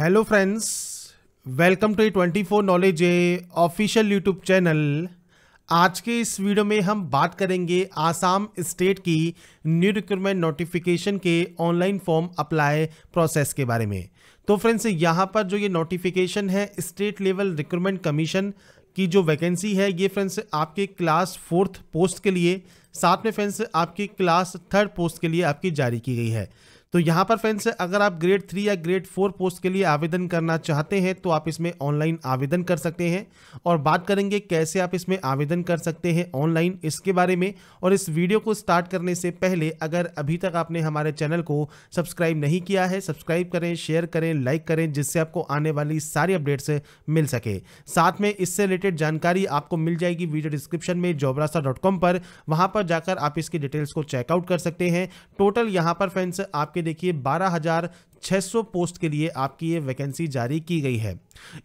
hello friends welcome to twenty four knowledge a official YouTube channel आज के इस video में हम बात करेंगे आसाम स्टेट की न्यू रिक्रूटमेंट नोटिफिकेशन के ऑनलाइन फॉर्म अप्लाई प्रोसेस के बारे में तो फ्रेंड्स यहाँ पर जो ये नोटिफिकेशन है स्टेट लेवल रिक्रूटमेंट कमीशन की जो वैकेंसी है ये फ्रेंड्स आपके क्लास फोर्थ पोस्ट के लिए साथ में फ्रेंड्स आपकी क्लास थर्ड पोस्ट के लिए आपकी जारी की गई है तो यहाँ पर फ्रेंड्स अगर आप ग्रेड थ्री या ग्रेड फोर पोस्ट के लिए आवेदन करना चाहते हैं तो आप इसमें ऑनलाइन आवेदन कर सकते हैं और बात करेंगे कैसे आप इसमें आवेदन कर सकते हैं ऑनलाइन इसके बारे में और इस वीडियो को स्टार्ट करने से पहले अगर अभी तक आपने हमारे चैनल को सब्सक्राइब नहीं किया है सब्सक्राइब करें शेयर करें लाइक करें जिससे आपको आने वाली सारी अपडेट्स मिल सके साथ में इससे रिलेटेड जानकारी आपको मिल जाएगी वीडियो डिस्क्रिप्शन में जोबरासा पर वहाँ पर जाकर आप इसकी डिटेल्स को चेकआउट कर सकते हैं टोटल यहाँ पर फ्रेंड्स आपके देखिए बारह हजार 600 पोस्ट के लिए आपकी ये वैकेंसी जारी की गई है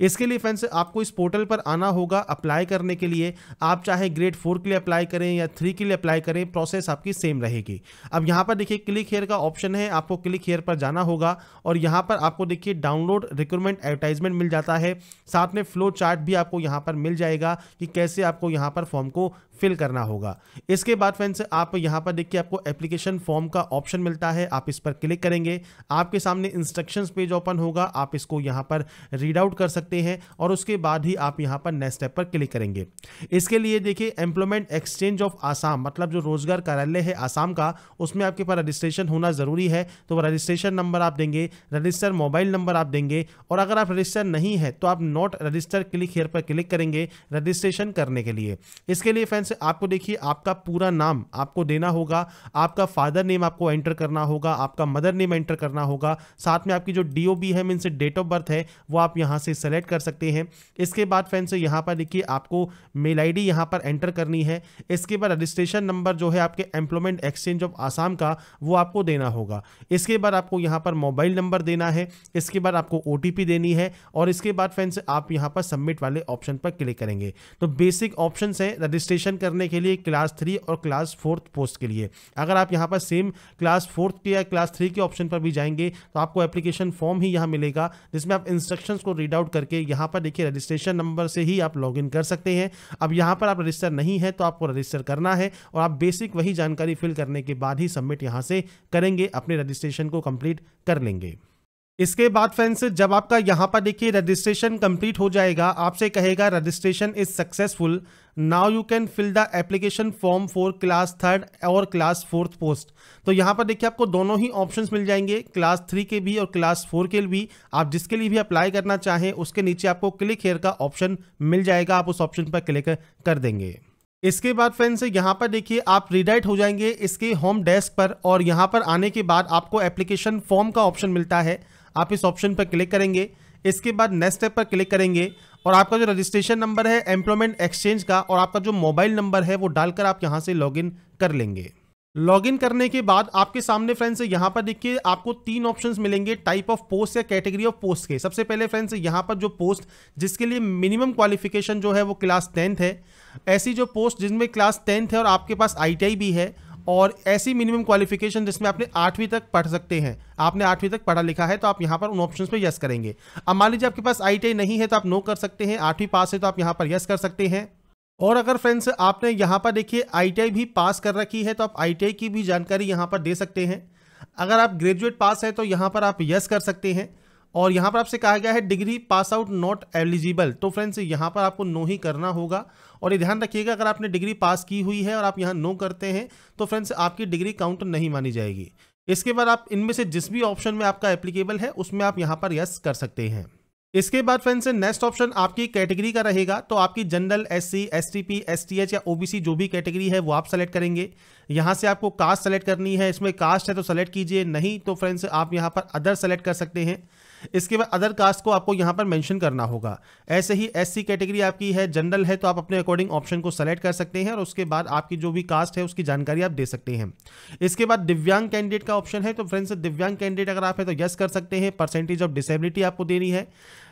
इसके लिए फ्रेंड्स आपको इस पोर्टल पर आना होगा अप्लाई करने के लिए आप चाहे ग्रेड फोर के लिए अप्लाई करें या थ्री के लिए अप्लाई करें प्रोसेस आपकी सेम रहेगी अब यहाँ पर देखिए क्लिक हेयर का ऑप्शन है आपको क्लिक हेयर पर जाना होगा और यहाँ पर आपको देखिए डाउनलोड रिक्रूटमेंट एडवर्टाइजमेंट मिल जाता है साथ में फ्लो चार्ट भी आपको यहाँ पर मिल जाएगा कि कैसे आपको यहाँ पर फॉर्म को फिल करना होगा इसके बाद फ्रेंड्स आप यहां पर देखिए आपको एप्लीकेशन फॉर्म का ऑप्शन मिलता है आप इस पर क्लिक करेंगे आपके सामने में इंस्ट्रक्शन पेज ओपन होगा आप इसको यहाँ पर रीड आउट कर सकते हैं और उसके बाद ही आप यहाँ पर नेक्स्ट स्टेप पर क्लिक करेंगे इसके लिए देखिए एम्प्लॉयमेंट एक्सचेंज ऑफ आसाम मतलब जो रोजगार कार्यालय है आसाम का उसमें आपके पास रजिस्ट्रेशन होना ज़रूरी है तो रजिस्ट्रेशन नंबर आप देंगे रजिस्टर मोबाइल नंबर आप देंगे और अगर आप रजिस्टर नहीं है तो आप नॉट रजिस्टर क्लिक हेयर पर क्लिक करेंगे रजिस्ट्रेशन करने के लिए इसके लिए फ्रेंड्स आपको देखिए आपका पूरा नाम आपको देना होगा आपका फादर नेम आपको एंटर करना होगा आपका मदर नेम एंटर करना होगा साथ में आपकी जो डी ओ बी है मीन से डेट ऑफ बर्थ है वो आप यहाँ से सेलेक्ट कर सकते हैं इसके बाद फ्रेंड्स यहाँ पर देखिए आपको मेल आई डी यहाँ पर एंटर करनी है इसके बाद रजिस्ट्रेशन नंबर जो है आपके एम्प्लॉयमेंट एक्सचेंज ऑफ आसाम का वो आपको देना होगा इसके बाद आपको यहाँ पर मोबाइल नंबर देना है इसके बाद आपको ओ देनी है और इसके बाद फ्रेंड्स आप यहाँ पर सबमिट वाले ऑप्शन पर क्लिक करेंगे तो बेसिक ऑप्शन है रजिस्ट्रेशन करने के लिए क्लास थ्री और क्लास फोर्थ पोस्ट के लिए अगर आप यहाँ पर सेम क्लास फोर्थ के या क्लास थ्री के ऑप्शन पर भी जाएंगे तो आपको एप्लीकेशन फॉर्म ही यहाँ मिलेगा जिसमें आप इंस्ट्रक्शन को रीड आउट करके यहाँ पर देखिए रजिस्ट्रेशन नंबर से ही आप लॉग कर सकते हैं अब यहाँ पर आप रजिस्टर नहीं है तो आपको रजिस्टर करना है और आप बेसिक वही जानकारी फिल करने के बाद ही सबमिट यहाँ से करेंगे अपने रजिस्ट्रेशन को कंप्लीट कर लेंगे इसके बाद फ्रेंड्स जब आपका यहाँ पर देखिए रजिस्ट्रेशन कंप्लीट हो जाएगा आपसे कहेगा registration is successful now you can fill the application form for class third और क्लास फोर्थ पोस्ट तो यहाँ पर देखिए आपको दोनों ही ऑप्शंस मिल जाएंगे क्लास थ्री के भी और क्लास फोर के भी आप जिसके लिए भी अप्लाई करना चाहें उसके नीचे आपको क्लिक हेयर का ऑप्शन मिल जाएगा आप उस ऑप्शन पर क्लिक कर देंगे इसके बाद फ्रेंड्स यहाँ पर देखिए आप रिडाइट हो जाएंगे इसके होम डेस्क पर और यहाँ पर आने के बाद आपको एप्लीकेशन फॉर्म का ऑप्शन मिलता है आप इस ऑप्शन पर क्लिक करेंगे इसके बाद नेक्स्ट स्टेप पर क्लिक करेंगे और आपका जो रजिस्ट्रेशन नंबर है एम्प्लॉयमेंट एक्सचेंज का और आपका जो मोबाइल नंबर है वो डालकर आप यहाँ से लॉगिन कर लेंगे लॉगिन करने के बाद आपके सामने फ्रेंड्स यहाँ पर देखिए आपको तीन ऑप्शंस मिलेंगे टाइप ऑफ पोस्ट या कैटेगरी ऑफ पोस्ट के सबसे पहले फ्रेंड्स यहाँ पर जो पोस्ट जिसके लिए मिनिमम क्वालिफिकेशन जो है वो क्लास टेंथ है ऐसी जो पोस्ट जिनमें क्लास टेंथ है और आपके पास आई भी है और ऐसी मिनिमम क्वालिफिकेशन जिसमें आपने आठवीं तक पढ़ सकते हैं आपने आठवीं तक पढ़ा लिखा है तो आप यहाँ पर उन ऑप्शन पे यस करेंगे अब मान लीजिए आपके पास आई नहीं है तो आप नो कर सकते हैं आठवीं पास है तो आप यहाँ पर यस कर सकते हैं और अगर फ्रेंड्स आपने यहाँ पर देखिए आई भी पास कर रखी है तो आप आई की भी जानकारी यहाँ पर दे सकते हैं अगर आप ग्रेजुएट पास है तो यहाँ पर आप यस कर सकते हैं और यहाँ पर आपसे कहा गया है degree pass out not eligible तो फ्रेंड्स यहाँ पर आपको नो ही करना होगा और ये ध्यान रखिएगा अगर आपने डिग्री पास की हुई है और आप यहाँ नो करते हैं तो फ्रेंड्स आपकी डिग्री काउंट नहीं मानी जाएगी इसके बाद आप इनमें से जिस भी ऑप्शन में आपका एप्लीकेबल है उसमें आप यहाँ पर यस कर सकते हैं इसके बाद फ्रेंड्स नेक्स्ट ऑप्शन आपकी कैटेगरी का रहेगा तो आपकी general S C S T P S T H या ओबीसी जो भी कैटेगरी है वो आप सेलेक्ट करेंगे यहाँ से आपको कास्ट सेलेक्ट करनी है इसमें कास्ट है तो सेलेक्ट कीजिए नहीं तो फ्रेंड्स आप यहाँ पर अदर सेलेक्ट कर सकते हैं इसके बाद अदर कास्ट को आपको यहाँ पर मेंशन करना होगा ऐसे ही एससी कैटेगरी आपकी है जनरल है तो आप अपने अकॉर्डिंग ऑप्शन को सेलेक्ट कर सकते हैं और उसके बाद आपकी जो भी कास्ट है उसकी जानकारी आप दे सकते हैं इसके बाद दिव्यांग कैंडिडेट का ऑप्शन है तो फ्रेंड्स दिव्यांग कैंडिडेट अगर आप है तो यस कर सकते हैं परसेंटेज ऑफ डिसेबिलिटी आपको देनी है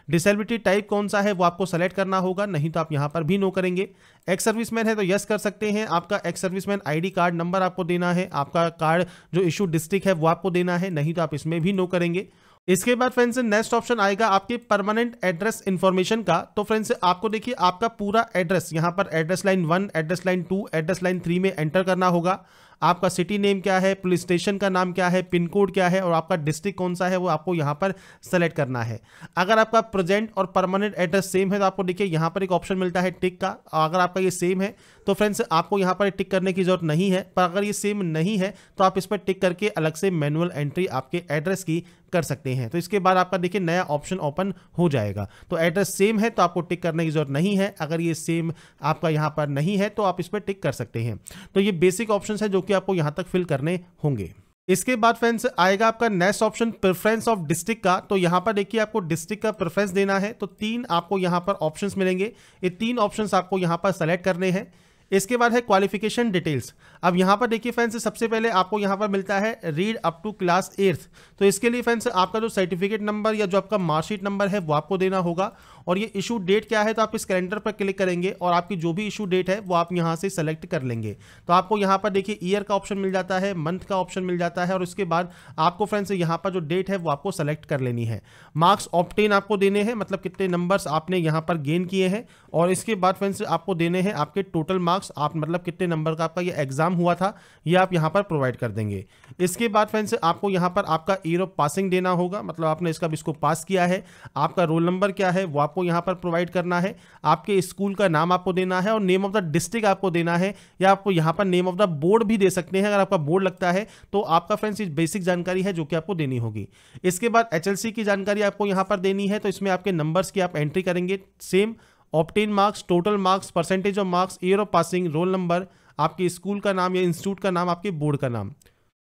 डिसेबिलिटी टाइप कौन सा है वो आपको सेलेक्ट करना होगा नहीं तो आप यहाँ पर भी नो करेंगे एक्स सर्विसमैन है तो यस कर सकते हैं आपका ex serviceman ID card number आपको देना है आपका कार्ड जो इशू डिस्ट्रिक्ट है वो आपको देना है नहीं तो आप इसमें भी नो करेंगे इसके बाद फ्रेंड्स नेक्स्ट ऑप्शन आएगा आपके परमानेंट एड्रेस इन्फॉर्मेशन का तो फ्रेंड्स आपको देखिए आपका पूरा एड्रेस यहाँ पर address line one address line two address line three में एंटर करना होगा आपका सिटी नेम क्या है पुलिस स्टेशन का नाम क्या है पिन कोड क्या है और आपका डिस्ट्रिक्ट कौन सा है वो आपको यहाँ पर सेलेक्ट करना है अगर आपका प्रेजेंट और परमानेंट एड्रेस सेम है तो आपको देखिए यहाँ पर एक ऑप्शन मिलता है टिक का अगर आपका ये सेम है तो फ्रेंड्स आपको यहाँ पर टिक करने की जरूरत नहीं है पर अगर ये सेम नहीं है तो आप इस पर टिक करके अलग से मैनुअल एंट्री आपके एड्रेस की कर सकते हैं तो इसके बाद आपका देखिए नया ऑप्शन ओपन हो जाएगा तो एड्रेस सेम है तो आपको टिक करने की जरूरत नहीं है अगर ये सेम आपका यहाँ पर नहीं है तो आप इस पर टिक कर सकते हैं तो ये बेसिक ऑप्शन है जो कि आपको यहाँ तक फिल करने होंगे इसके बाद फ्रेंड्स आएगा आपका next option preference of district का तो यहाँ पर देखिए आपको डिस्ट्रिक्ट का प्रेफरेंस देना है तो तीन आपको यहाँ पर ऑप्शंस मिलेंगे ये तीन ऑप्शंस आपको यहाँ पर सेलेक्ट करने हैं इसके बाद है क्वालिफिकेशन डिटेल्स अब यहाँ पर देखिए फ्रेंड्स सबसे पहले आपको यहाँ पर मिलता है read up to class eighth तो इसके लिए फ्रेंड्स आपका जो सर्टिफिकेट नंबर या जो आपका मार्कशीट नंबर है वो आपको देना होगा और ये इशू डेट क्या है तो आप इस कैलेंडर पर क्लिक करेंगे और आपकी जो भी इशू डेट है वो आप यहाँ से सेलेक्ट कर लेंगे तो आपको यहाँ पर देखिए ईयर का ऑप्शन मिल जाता है मंथ का ऑप्शन मिल जाता है और उसके बाद आपको फ्रेंड्स यहाँ पर जो डेट है वो आपको सेलेक्ट कर लेनी है मार्क्स ऑप्टेन आपको देने हैं मतलब कितने नंबर्स आपने यहाँ पर गेन किए हैं और इसके बाद फ्रेंड्स आपको देने हैं आपके टोटल मार्क्स मार्क्स आप मतलब कितने नंबर का आपका ये एग्ज़ाम हुआ था ये आप यहाँ पर प्रोवाइड कर देंगे इसके बाद फ्रेंड्स आपको यहाँ पर आपका ईयर ऑफ पासिंग देना होगा मतलब आपने इसका इसको पास किया है आपका रोल नंबर क्या है वो आपको यहाँ पर प्रोवाइड करना है आपके स्कूल का नाम आपको देना है और नेम ऑफ द डिस्ट्रिक्ट आपको देना है या आपको यहाँ पर नेम ऑफ द बोर्ड भी दे सकते हैं अगर आपका बोर्ड लगता है तो आपका फ्रेंड्स इस बेसिक जानकारी है जो कि आपको देनी होगी इसके बाद एच की जानकारी आपको यहाँ पर देनी है तो इसमें आपके नंबर्स की आप एंट्री करेंगे same obtained marks total marks percentage of marks year of passing roll number आपके स्कूल का नाम या इंस्टीट्यूट का नाम आपके बोर्ड का नाम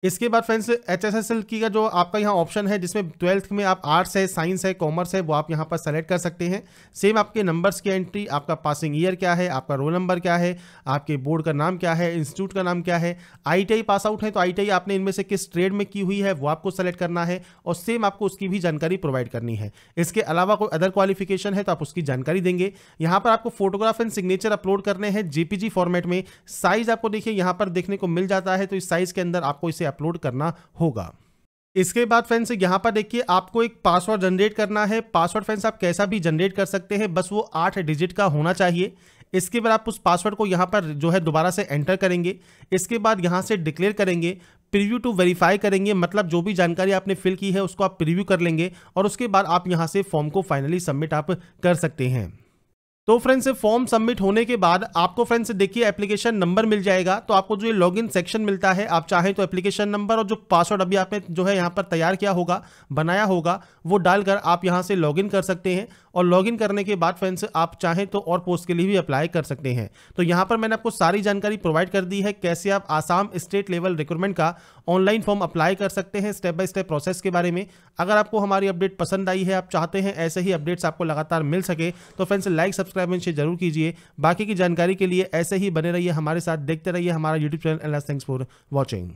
इसके बाद friends H S S L की का जो आपका यहाँ ऑप्शन है जिसमें ट्वेल्थ में आप आर्ट्स है साइंस है कॉमर्स है वो आप यहाँ पर सेलेक्ट कर सकते हैं सेम आपके नंबर्स की एंट्री आपका पासिंग ईयर क्या है आपका रोल नंबर क्या है आपके बोर्ड का नाम क्या है इंस्टीट्यूट का नाम क्या है आई पास आउट है तो आई आपने इनमें से किस ट्रेड में की हुई है वो आपको सेलेक्ट करना है और सेम आपको उसकी भी जानकारी प्रोवाइड करनी है इसके अलावा कोई अदर क्वालिफिकेशन है तो आप उसकी जानकारी देंगे यहाँ पर आपको फोटोग्राफ एंड सिग्नेचर अपलोड करने हैं जेपीजी फॉर्मेट में साइज आपको देखिए यहाँ पर देखने को मिल जाता है तो इस साइज के अंदर आपको इसे अपलोड करना होगा इसके बाद फ्रेंड्स यहाँ पर देखिए आपको एक पासवर्ड जनरेट करना है पासवर्ड फ्रेंड्स आप कैसा भी जनरेट कर सकते हैं बस वो आठ डिजिट का होना चाहिए इसके बाद आप उस पासवर्ड को यहाँ पर जो है दोबारा से एंटर करेंगे इसके बाद यहाँ से डिक्लेयर करेंगे प्रीव्यू टू वेरीफाई करेंगे मतलब जो भी जानकारी आपने फिल की है उसको आप प्रीव्यू कर लेंगे और उसके बाद आप यहाँ से फॉर्म को फाइनली सबमिट आप कर सकते हैं तो फ्रेंड्स फॉर्म सबमिट होने के बाद आपको फ्रेंड्स देखिए एप्लीकेशन नंबर मिल जाएगा तो आपको जो ये लॉगिन सेक्शन मिलता है आप चाहें तो एप्लीकेशन नंबर और जो पासवर्ड अभी आपने जो है यहाँ पर तैयार किया होगा बनाया होगा वो डालकर आप यहाँ से लॉगिन कर सकते हैं और लॉगिन करने के बाद फ्रेंड्स आप चाहें तो और पोस्ट के लिए भी अप्लाई कर सकते हैं तो यहाँ पर मैंने आपको सारी जानकारी प्रोवाइड कर दी है कैसे आप आसाम स्टेट लेवल रिक्रूटमेंट का ऑनलाइन फॉर्म अप्लाई कर सकते हैं स्टेप बाय स्टेप प्रोसेस के बारे में अगर आपको हमारी अपडेट पसंद आई है आप चाहते हैं ऐसे ही अपडेट्स आपको लगातार मिल सके तो friends like subscribe subscribe and share जरूर कीजिए बाकी की जानकारी के लिए ऐसे ही बने रहिए हमारे साथ देखते रहिए हमारा YouTube channel and thanks for watching